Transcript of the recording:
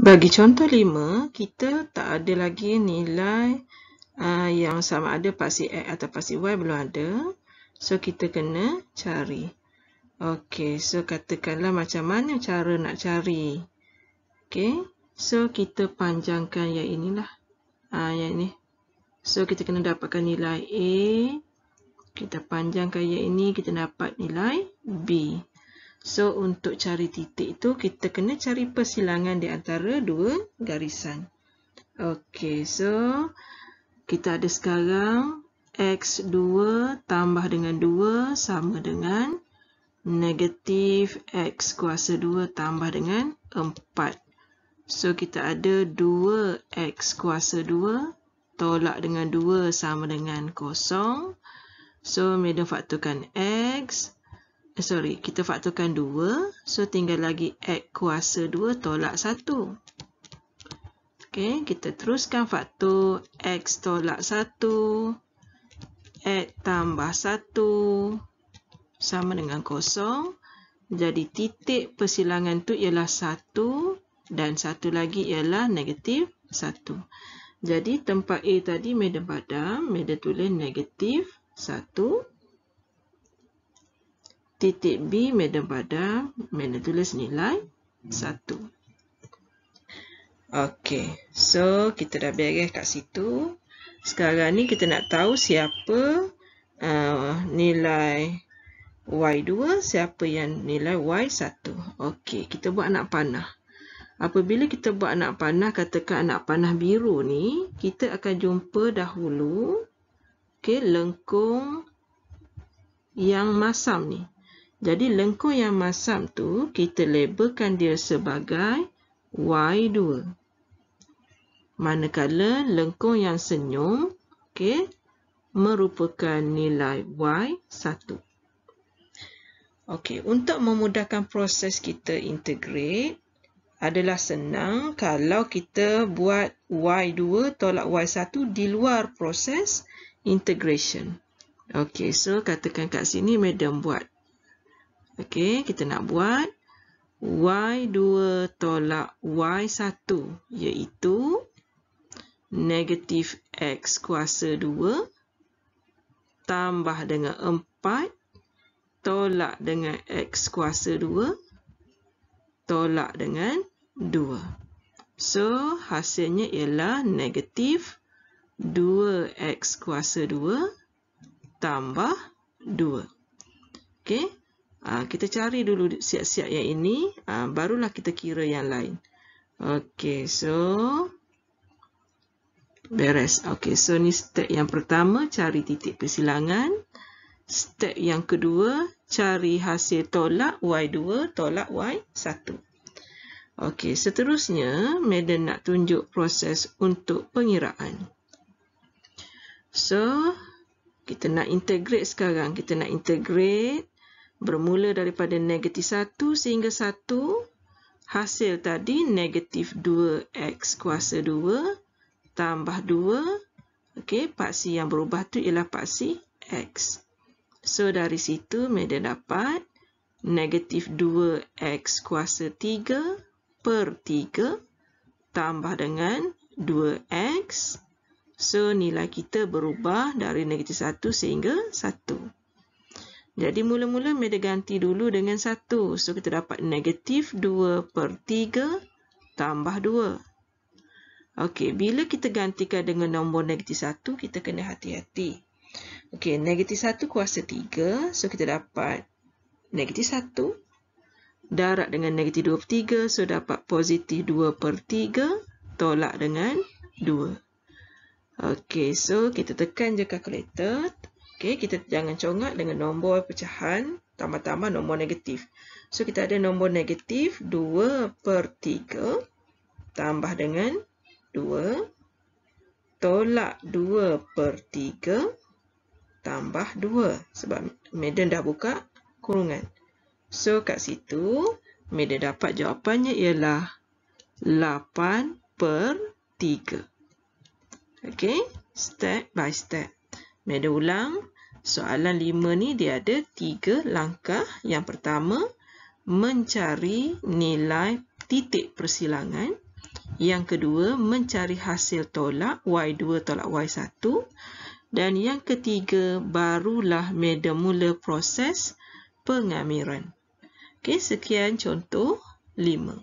Bagi contoh 5, kita tak ada lagi nilai uh, yang sama ada pasti X atau pasti Y belum ada. So, kita kena cari. Okay, so katakanlah macam mana cara nak cari. Okay, so kita panjangkan yang inilah. Ah, yang ini. So, kita kena dapatkan nilai A. Kita panjangkan yang ini, kita dapat nilai B. So, untuk cari titik itu kita kena cari persilangan di antara dua garisan. Okay, so kita ada sekarang X2 tambah dengan 2 sama dengan negatif X kuasa 2 tambah dengan 4. So, kita ada 2X kuasa 2 tolak dengan 2 sama dengan kosong. So, medium faktorkan X. Eh, sorry, kita faktorkan 2. So, tinggal lagi x kuasa 2 tolak 1. Okay, kita teruskan faktor x tolak 1, x tambah 1, sama dengan kosong, Jadi, titik persilangan tu ialah 1 dan satu lagi ialah negatif 1. Jadi, tempat A tadi meja padam, meja tulis negatif 1. 1 titik B Madam pada Madam tulis nilai 1 Okey, so kita dah beres kat situ Sekarang ni kita nak tahu siapa uh, nilai Y2 Siapa yang nilai Y1 Okey, kita buat anak panah Apabila kita buat anak panah, katakan anak panah biru ni Kita akan jumpa dahulu Okey, lengkung yang masam ni jadi lengkung yang masam tu kita labelkan dia sebagai Y2. Manakala lengkung yang senyum, okay, merupakan nilai Y1. Okay, untuk memudahkan proses kita integrate adalah senang kalau kita buat Y2 tolak Y1 di luar proses integration. Okay, so katakan kat sini madam buat Okey, kita nak buat y2 tolak y1 iaitu negatif x kuasa 2 tambah dengan 4 tolak dengan x kuasa 2 tolak dengan 2. So, hasilnya ialah negatif 2x kuasa 2 tambah 2. Okey. Ah, kita cari dulu siap-siap yang ini, uh, barulah kita kira yang lain. Okey, so beres. Okey, so ni step yang pertama cari titik persilangan. Step yang kedua cari hasil tolak y2 tolak y1. Okey, seterusnya Madam nak tunjuk proses untuk pengiraan. So kita nak integrate sekarang. Kita nak integrate bermula daripada negatif 1 sehingga 1, hasil tadi negatif 2x kuasa 2 tambah 2. Okey, paksi yang berubah tu ialah paksi x. So, dari situ media dapat negatif 2x kuasa 3 per 3 tambah dengan 2x. So, nilai kita berubah dari negatif 1 sehingga 1. Jadi mula-mula media ganti dulu dengan 1. So kita dapat negatif 2 per 3 tambah 2. Okey, bila kita gantikan dengan nombor negatif 1, kita kena hati-hati. Okey, negatif 1 kuasa 3. So kita dapat negatif 1. darab dengan negatif 2 per 3. So dapat positif 2 per 3. Tolak dengan 2. Okey, so kita tekan je kalkulator. Okay, kita jangan congak dengan nombor pecahan tambah-tambah nombor negatif. So, kita ada nombor negatif 2 per 3 tambah dengan 2 tolak 2 per 3 tambah 2 sebab medan dah buka kurungan. So, kat situ medan dapat jawapannya ialah 8 per 3. Okay, step by step. Meda ulang, soalan lima ni dia ada tiga langkah. Yang pertama, mencari nilai titik persilangan. Yang kedua, mencari hasil tolak Y2 tolak Y1. Dan yang ketiga, barulah meda mula proses pengamiran. Okay, sekian contoh lima.